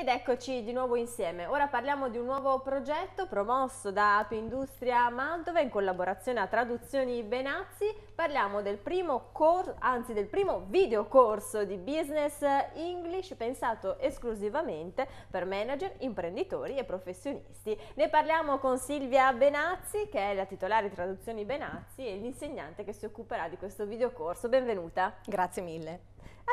Ed eccoci di nuovo insieme. Ora parliamo di un nuovo progetto promosso da Api Industria Mantova in collaborazione a Traduzioni Benazzi. Parliamo del primo, cor- anzi, del primo videocorso di Business English pensato esclusivamente per manager, imprenditori e professionisti. Ne parliamo con Silvia Benazzi, che è la titolare di Traduzioni Benazzi e l'insegnante che si occuperà di questo videocorso. Benvenuta. Grazie mille.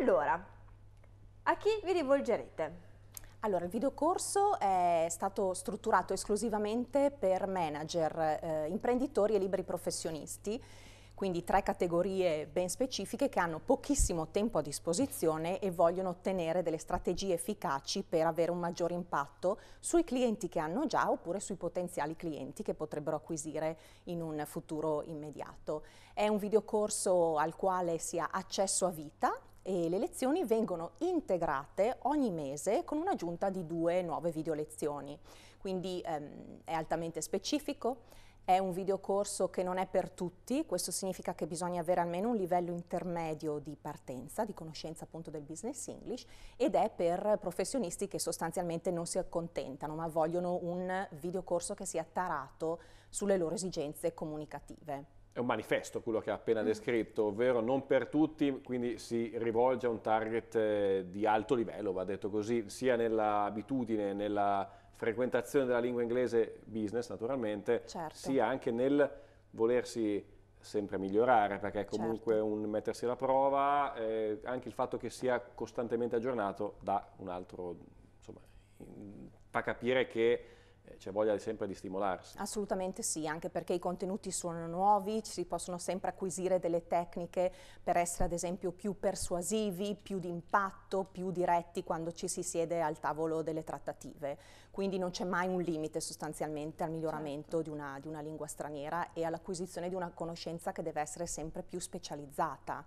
Allora, a chi vi rivolgerete? Allora, il videocorso è stato strutturato esclusivamente per manager, eh, imprenditori e liberi professionisti, quindi tre categorie ben specifiche che hanno pochissimo tempo a disposizione e vogliono ottenere delle strategie efficaci per avere un maggior impatto sui clienti che hanno già oppure sui potenziali clienti che potrebbero acquisire in un futuro immediato. È un videocorso al quale si ha accesso a vita, e le lezioni vengono integrate ogni mese con un'aggiunta di due nuove video lezioni. Quindi ehm, è altamente specifico, è un videocorso che non è per tutti, questo significa che bisogna avere almeno un livello intermedio di partenza, di conoscenza appunto del business English ed è per professionisti che sostanzialmente non si accontentano ma vogliono un videocorso che sia tarato sulle loro esigenze comunicative è un manifesto quello che ha appena mm. descritto, ovvero non per tutti, quindi si rivolge a un target eh, di alto livello, va detto così, sia nell'abitudine, nella frequentazione della lingua inglese business naturalmente, certo. sia anche nel volersi sempre migliorare, perché è comunque certo. un mettersi alla prova, eh, anche il fatto che sia costantemente aggiornato da un altro, insomma, in, fa capire che c'è voglia sempre di stimolarsi. Assolutamente sì, anche perché i contenuti sono nuovi, si possono sempre acquisire delle tecniche per essere ad esempio più persuasivi, più d'impatto, più diretti quando ci si siede al tavolo delle trattative. Quindi non c'è mai un limite sostanzialmente al miglioramento certo. di, una, di una lingua straniera e all'acquisizione di una conoscenza che deve essere sempre più specializzata.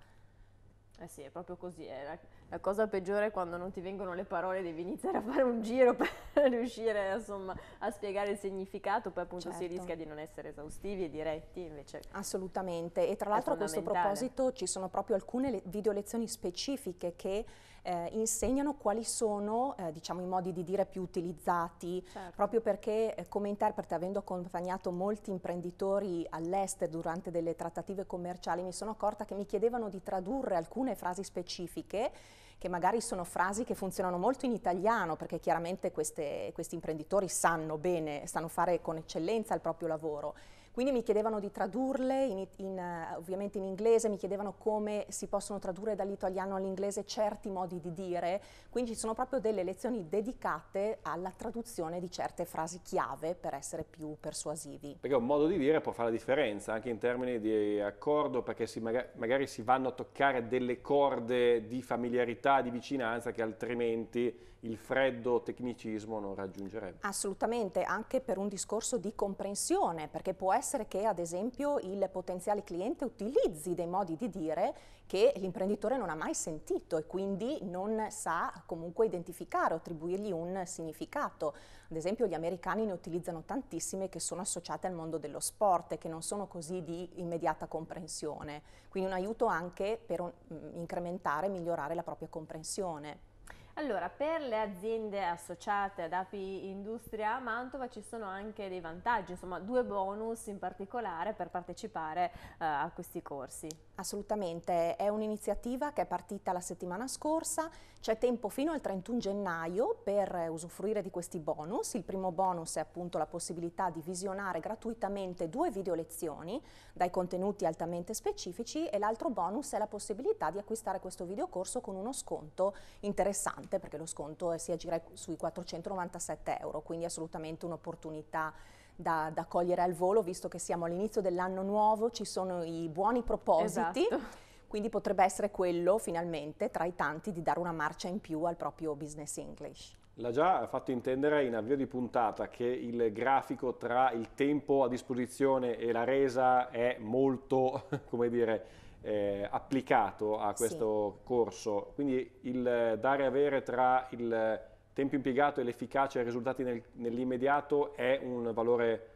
Eh sì, è proprio così. È la, la, cosa peggiore è quando non ti vengono le parole, devi iniziare a fare un giro per riuscire insomma, a spiegare il significato, poi appunto certo. si rischia di non essere esaustivi e diretti invece. Assolutamente, e tra l'altro a questo proposito ci sono proprio alcune le video lezioni specifiche che eh, insegnano quali sono eh, diciamo, i modi di dire più utilizzati, certo. proprio perché eh, come interprete, avendo accompagnato molti imprenditori all'estero durante delle trattative commerciali, mi sono accorta che mi chiedevano di tradurre alcune frasi specifiche che magari sono frasi che funzionano molto in italiano, perché chiaramente queste, questi imprenditori sanno bene, sanno fare con eccellenza il proprio lavoro quindi mi chiedevano di tradurle, in, in, eh, ovviamente in inglese, mi chiedevano come si possono tradurre dall'italiano all'inglese certi modi di dire, quindi ci sono proprio delle lezioni dedicate alla traduzione di certe frasi chiave per essere più persuasivi. Perché un modo di dire può fare la differenza anche in termini di accordo, perché si magari, magari si vanno a toccare delle corde di familiarità, di vicinanza che altrimenti il freddo tecnicismo non raggiungerebbe. Assolutamente, anche per un discorso di comprensione, perché può essere che ad esempio il potenziale cliente utilizzi dei modi di dire che l'imprenditore non ha mai sentito e quindi non sa comunque identificare o attribuirgli un significato. Ad esempio gli americani ne utilizzano tantissime che sono associate al mondo dello sport e che non sono così di immediata comprensione. Quindi un aiuto anche per un, mm, incrementare e migliorare la propria comprensione. Allora, per le aziende associate ad API Industria Mantova ci sono anche dei vantaggi, insomma due bonus in particolare per partecipare uh, a questi corsi. Assolutamente, è un'iniziativa che è partita la settimana scorsa, c'è tempo fino al 31 gennaio per usufruire di questi bonus. Il primo bonus è appunto la possibilità di visionare gratuitamente due video lezioni dai contenuti altamente specifici e l'altro bonus è la possibilità di acquistare questo videocorso con uno sconto interessante importante perché lo sconto si aggira sui 497 euro, quindi assolutamente un'opportunità da, da, cogliere al volo, visto che siamo all'inizio dell'anno nuovo, ci sono i buoni propositi. Esatto. Quindi potrebbe essere quello finalmente tra i tanti di dare una marcia in più al proprio business English. L'ha già fatto intendere in avvio di puntata che il grafico tra il tempo a disposizione e la resa è molto, come dire, eh, applicato a questo sì. corso, quindi il dare e avere tra il tempo impiegato e l'efficacia e i risultati nel, nell'immediato è un valore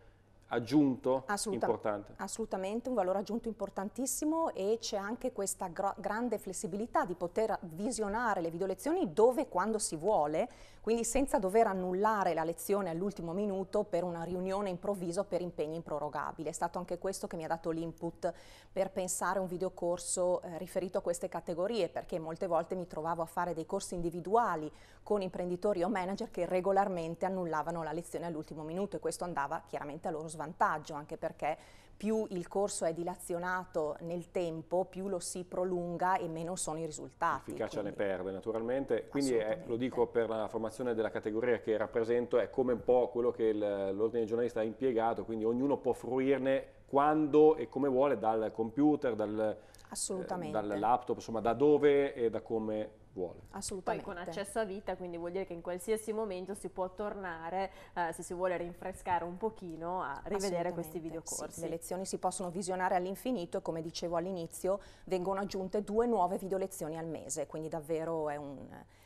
aggiunto Assoluta, importante. Assolutamente, un valore aggiunto importantissimo e c'è anche questa grande flessibilità di poter visionare le video lezioni dove e quando si vuole, quindi senza dover annullare la lezione all'ultimo minuto per una riunione improvviso per impegni improrogabili. È stato anche questo che mi ha dato l'input per pensare un videocorso eh, riferito a queste categorie, perché molte volte mi trovavo a fare dei corsi individuali con imprenditori o manager che regolarmente annullavano la lezione all'ultimo minuto e questo andava chiaramente a loro svantaggio, anche perché più il corso è dilazionato nel tempo, più lo si prolunga e meno sono i risultati. L'efficacia ne perde naturalmente, quindi è, lo dico per la formazione della categoria che rappresento, è come un po' quello che l'ordine giornalista ha impiegato, quindi ognuno può fruirne quando e come vuole dal computer, dal, eh, dal laptop, insomma da dove e da come vuole. Assolutamente. Poi con accesso a vita, quindi vuol dire che in qualsiasi momento si può tornare, eh, se si vuole rinfrescare un pochino, a rivedere questi videocorsi. Sì, le lezioni si possono visionare all'infinito e come dicevo all'inizio vengono aggiunte due nuove videolezioni al mese, quindi davvero è un...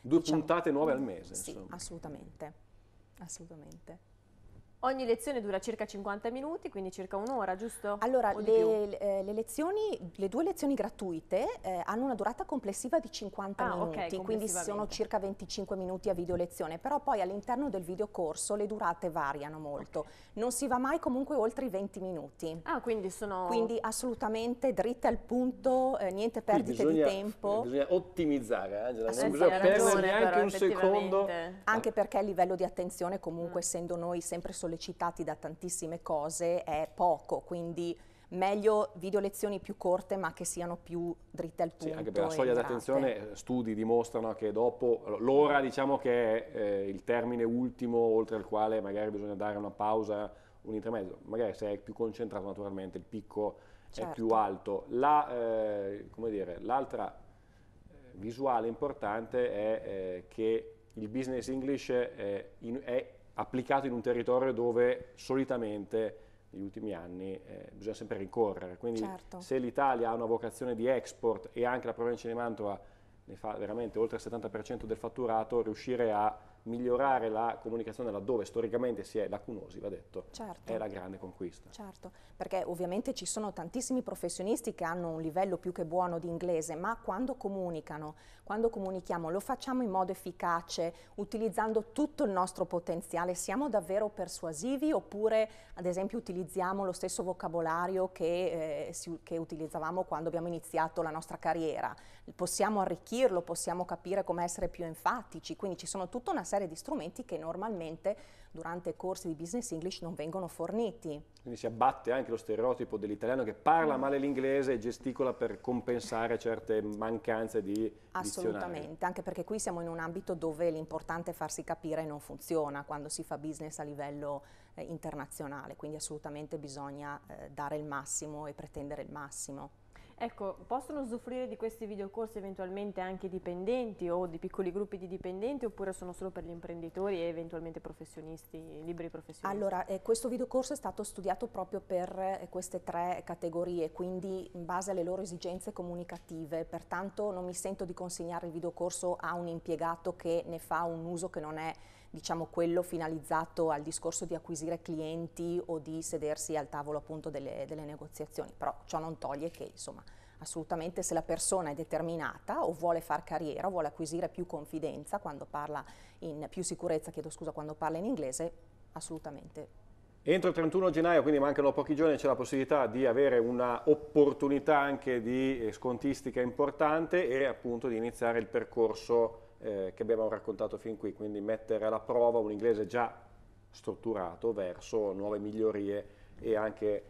Due diciamo, puntate nuove al mese. Sì, assolutamente, assolutamente. Ogni lezione dura circa 50 minuti, quindi circa un'ora, giusto? Allora, le, eh, le, lezioni, le, due lezioni gratuite eh, hanno una durata complessiva di 50 ah, minuti, okay, quindi sono circa 25 minuti a video lezione, però poi all'interno del videocorso le durate variano molto, okay. non si va mai comunque oltre i 20 minuti. Ah, quindi sono... Quindi assolutamente dritte al punto, eh, niente perdite bisogna, di tempo. Bisogna ottimizzare, Angela, non bisogna perdere neanche un secondo. Anche perché il livello di attenzione comunque, mm. essendo noi sempre sollevati, sollecitati da tantissime cose è poco, quindi meglio video lezioni più corte ma che siano più dritte al punto. Sì, anche per la soglia di attenzione, studi dimostrano che dopo l'ora diciamo che è eh, il termine ultimo oltre al quale magari bisogna dare una pausa, un intermezzo, magari se è più concentrato naturalmente il picco certo. è più certo. alto. Eh, l'altra la, eh, visuale importante è eh, che il business English è, è applicato in un territorio dove solitamente negli ultimi anni eh, bisogna sempre rincorrere. Quindi certo. se l'Italia ha una vocazione di export e anche la provincia di Mantova ne fa veramente oltre il 70% del fatturato, riuscire a migliorare la comunicazione laddove storicamente si è lacunosi, va detto, certo. è la grande conquista. Certo, perché ovviamente ci sono tantissimi professionisti che hanno un livello più che buono di inglese, ma quando comunicano, quando comunichiamo lo facciamo in modo efficace, utilizzando tutto il nostro potenziale, siamo davvero persuasivi oppure ad esempio utilizziamo lo stesso vocabolario che, eh, si, che utilizzavamo quando abbiamo iniziato la nostra carriera? possiamo arricchirlo, possiamo capire come essere più enfatici, quindi ci sono tutta una serie di strumenti che normalmente durante corsi di business English non vengono forniti. Quindi si abbatte anche lo stereotipo dell'italiano che parla mm. male l'inglese e gesticola per compensare certe mancanze di Assolutamente, anche perché qui siamo in un ambito dove l'importante è farsi capire non funziona quando si fa business a livello eh, internazionale, quindi assolutamente bisogna eh, dare il massimo e pretendere il massimo. Ecco, possono usufruire di questi videocorsi eventualmente anche dipendenti o di piccoli gruppi di dipendenti oppure sono solo per gli imprenditori e eventualmente professionisti, liberi professionisti? Allora, eh, questo videocorso è stato studiato proprio per eh, queste tre categorie, quindi in base alle loro esigenze comunicative, pertanto non mi sento di consegnare il videocorso a un impiegato che ne fa un uso che non è diciamo quello finalizzato al discorso di acquisire clienti o di sedersi al tavolo appunto delle, delle negoziazioni, però ciò non toglie che insomma assolutamente se la persona è determinata o vuole far carriera o vuole acquisire più confidenza quando parla in più sicurezza, chiedo scusa, quando parla in inglese, assolutamente. Entro il 31 gennaio, quindi mancano pochi giorni, c'è la possibilità di avere un'opportunità anche di eh, scontistica importante e appunto di iniziare il percorso eh, che abbiamo raccontato fin qui, quindi mettere alla prova un inglese già strutturato verso nuove migliorie e anche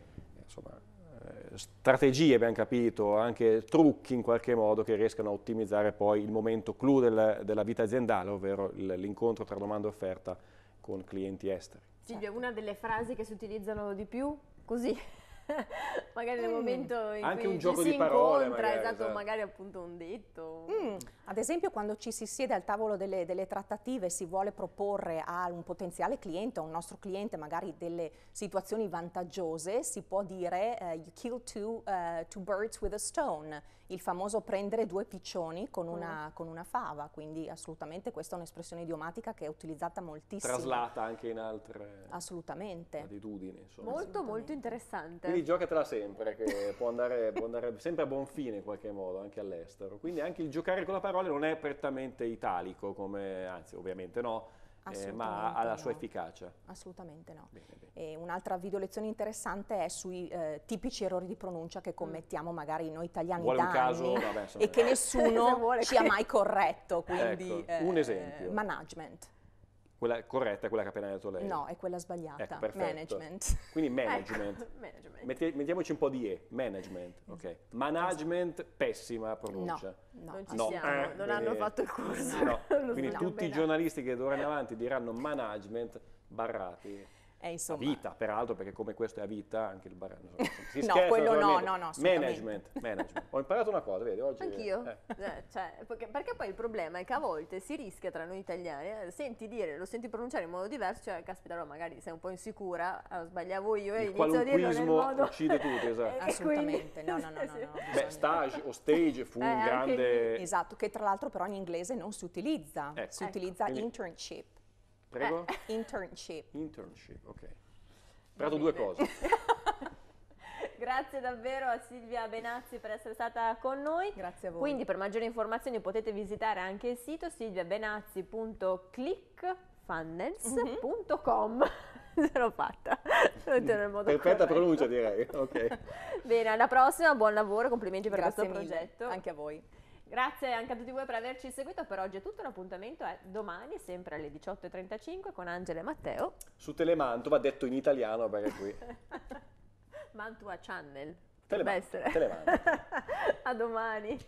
insomma, eh, strategie, abbiamo capito, anche trucchi in qualche modo che riescano a ottimizzare poi il momento clou del, della vita aziendale, ovvero l'incontro tra domanda e offerta con clienti esteri. Silvia, una delle frasi che si utilizzano di più, così magari nel mm. momento in Anche cui un gioco di parole, magari, esatto, esatto, magari appunto un detto. Mm. Ad esempio quando ci si siede al tavolo delle, delle trattative e si vuole proporre a un potenziale cliente, a un nostro cliente magari delle situazioni vantaggiose, si può dire uh, you kill two, uh, two, birds with a stone, il famoso prendere due piccioni con una, mm. con una fava, quindi assolutamente questa è un'espressione idiomatica che è utilizzata moltissimo. Traslata anche in altre assolutamente. attitudini. Molto molto interessante. Quindi giocatela sempre, che può andare, può andare, sempre a buon fine in qualche modo, anche all'estero. Quindi anche il giocare con la parola non è prettamente italico, come, anzi ovviamente no, eh, ma ha la sua no. efficacia. Assolutamente no. un'altra video lezione interessante è sui eh, tipici errori di pronuncia che commettiamo mm. magari noi italiani Vuole da caso, vabbè, e che eh. nessuno ci ha mai corretto. Quindi, ecco, eh, un esempio. management quella corretta è quella che ha appena detto lei. No, è quella sbagliata. Ecco, perfetto. management. Quindi management. Ecco, management. Mette, mettiamoci un po' di E, management, mm. ok. Management, pessima pronuncia. No, no non ci no. siamo, eh, non bene. hanno eh, fatto il corso. No. Quindi tutti i giornalisti che d'ora in avanti diranno management, barrati. Eh, insomma... A vita, peraltro, perché come questo è a vita, anche il bar... no, scherza, quello no, no, no, Management, management. Ho imparato una cosa, vedi, oggi... Anch'io, eh. eh. cioè, perché, perché, poi il problema è che a volte si rischia tra noi italiani, eh, senti dire, lo senti pronunciare in modo diverso, cioè, caspita, no, magari sei un po' insicura, eh, sbagliavo io e il inizio a dirlo nel modo... uccide tutti, esatto. Assolutamente, no, no, no. no, no Beh, stage o stage fu un grande... Esatto, che tra l'altro però in inglese non si utilizza, ecco. si utilizza ecco. internship. Prego? Eh, eh, internship. Internship, ok. Prato due cose. Grazie davvero a Silvia Benazzi per essere stata con noi. Grazie a voi. Quindi per maggiori informazioni potete visitare anche il sito silviabenazzi.clickfunnels.com. Mm-hmm. Sono fatta. Perfetta pronuncia direi. Okay. Bene, alla prossima, buon lavoro, complimenti per Grazie questo mille. progetto. Anche a voi. Grazie anche a tutti voi per averci seguito, per oggi è tutto, l'appuntamento è domani sempre alle 18.35 con Angela e Matteo. Su Telemantua, detto in italiano perché qui. Mantua Channel. Telemantua. a domani.